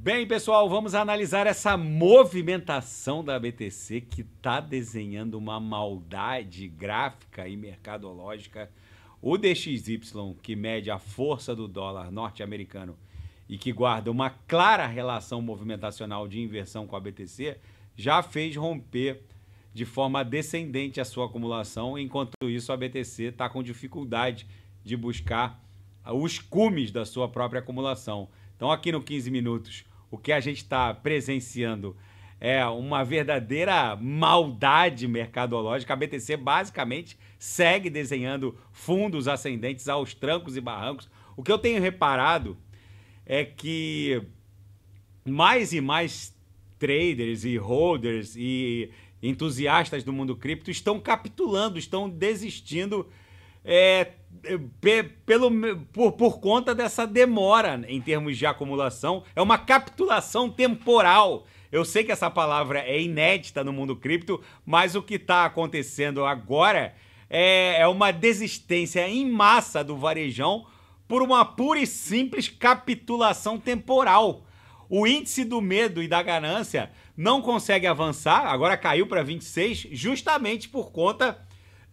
Bem, pessoal, vamos analisar essa movimentação da BTC que está desenhando uma maldade gráfica e mercadológica. O DXY, que mede a força do dólar norte-americano e que guarda uma clara relação movimentacional de inversão com a BTC, já fez romper de forma descendente a sua acumulação. Enquanto isso, a BTC está com dificuldade de buscar os cumes da sua própria acumulação. Então, aqui no 15 Minutos, o que a gente está presenciando é uma verdadeira maldade mercadológica. A BTC basicamente segue desenhando fundos ascendentes aos trancos e barrancos. O que eu tenho reparado é que mais e mais traders e holders e entusiastas do mundo cripto estão capitulando, estão desistindo é, é pelo, por, por conta dessa demora em termos de acumulação. É uma capitulação temporal. Eu sei que essa palavra é inédita no mundo cripto, mas o que está acontecendo agora é, é uma desistência em massa do varejão por uma pura e simples capitulação temporal. O índice do medo e da ganância não consegue avançar, agora caiu para 26, justamente por conta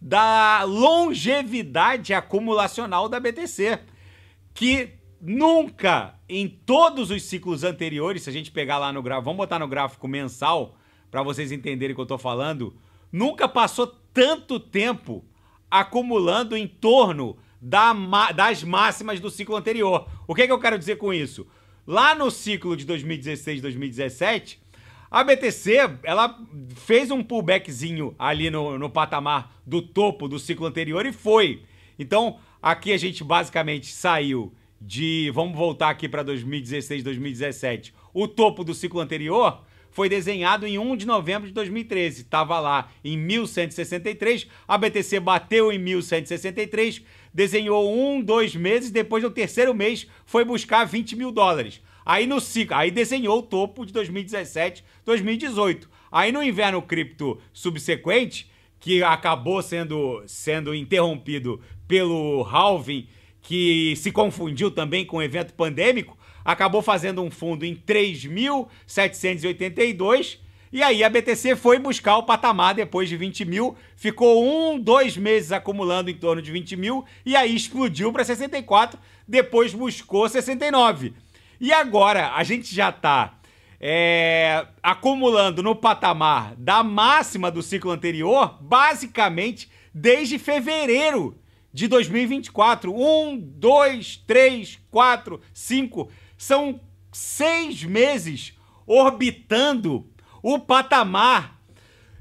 da longevidade acumulacional da BTC, que nunca em todos os ciclos anteriores, se a gente pegar lá no gráfico, vamos botar no gráfico mensal para vocês entenderem o que eu estou falando, nunca passou tanto tempo acumulando em torno da das máximas do ciclo anterior. O que, é que eu quero dizer com isso? Lá no ciclo de 2016, 2017, a BTC, ela fez um pullbackzinho ali no, no patamar do topo do ciclo anterior e foi. Então, aqui a gente basicamente saiu de. Vamos voltar aqui para 2016, 2017. O topo do ciclo anterior foi desenhado em 1 de novembro de 2013. Estava lá em 1163, a BTC bateu em 1163, desenhou um, dois meses, depois no terceiro mês foi buscar 20 mil dólares. Aí no ciclo, aí desenhou o topo de 2017, 2018. Aí no inverno cripto subsequente, que acabou sendo, sendo interrompido pelo halving, que se confundiu também com o evento pandêmico, acabou fazendo um fundo em 3.782 e aí a BTC foi buscar o patamar depois de 20 mil, ficou um, dois meses acumulando em torno de 20 mil e aí explodiu para 64, depois buscou 69. E agora a gente já está é, acumulando no patamar da máxima do ciclo anterior, basicamente desde fevereiro de 2024. Um, dois, três, quatro, cinco. São seis meses orbitando o patamar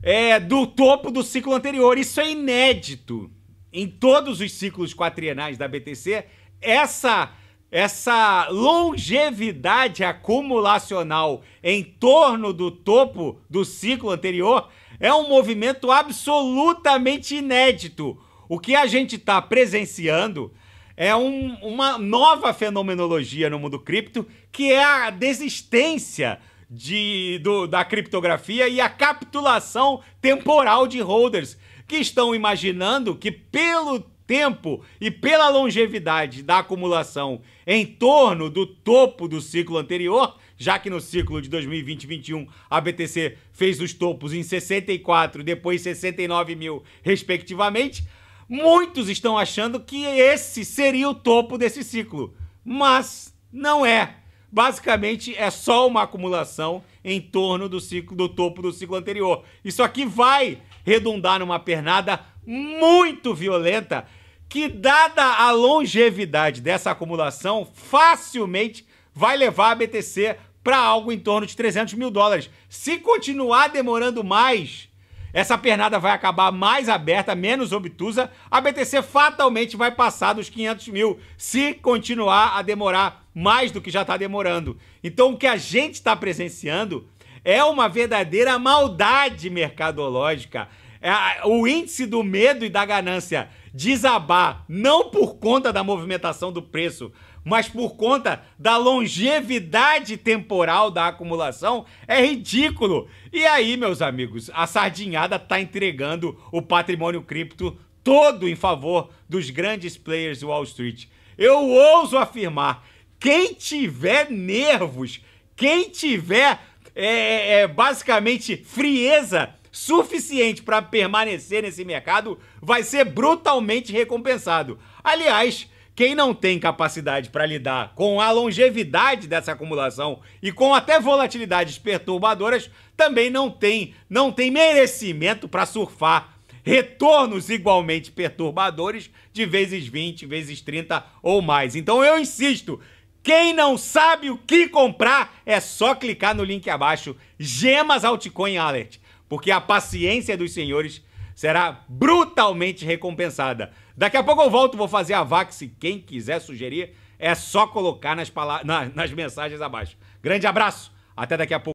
é, do topo do ciclo anterior. Isso é inédito. Em todos os ciclos quatrienais da BTC, essa essa longevidade acumulacional em torno do topo do ciclo anterior é um movimento absolutamente inédito. O que a gente está presenciando é um, uma nova fenomenologia no mundo cripto, que é a desistência de, do, da criptografia e a capitulação temporal de holders, que estão imaginando que pelo tempo e pela longevidade da acumulação em torno do topo do ciclo anterior, já que no ciclo de 2020-21 a BTC fez os topos em 64, depois 69 mil, respectivamente, muitos estão achando que esse seria o topo desse ciclo. Mas não é. Basicamente é só uma acumulação em torno do ciclo do topo do ciclo anterior. Isso aqui vai redundar numa pernada muito violenta que, dada a longevidade dessa acumulação, facilmente vai levar a BTC para algo em torno de 300 mil dólares. Se continuar demorando mais, essa pernada vai acabar mais aberta, menos obtusa, a BTC fatalmente vai passar dos 500 mil, se continuar a demorar mais do que já está demorando. Então, o que a gente está presenciando é uma verdadeira maldade mercadológica. É o índice do medo e da ganância desabar, não por conta da movimentação do preço, mas por conta da longevidade temporal da acumulação, é ridículo. E aí, meus amigos, a sardinhada está entregando o patrimônio cripto todo em favor dos grandes players Wall Street. Eu ouso afirmar, quem tiver nervos, quem tiver é, é, é basicamente frieza suficiente para permanecer nesse mercado, vai ser brutalmente recompensado. Aliás, quem não tem capacidade para lidar com a longevidade dessa acumulação e com até volatilidades perturbadoras, também não tem, não tem merecimento para surfar retornos igualmente perturbadores de vezes 20, vezes 30 ou mais. Então eu insisto, quem não sabe o que comprar, é só clicar no link abaixo, Gemas Altcoin Alert, porque a paciência dos senhores será brutalmente recompensada. Daqui a pouco eu volto, vou fazer a Vax, quem quiser sugerir, é só colocar nas, nas, nas mensagens abaixo. Grande abraço, até daqui a pouco.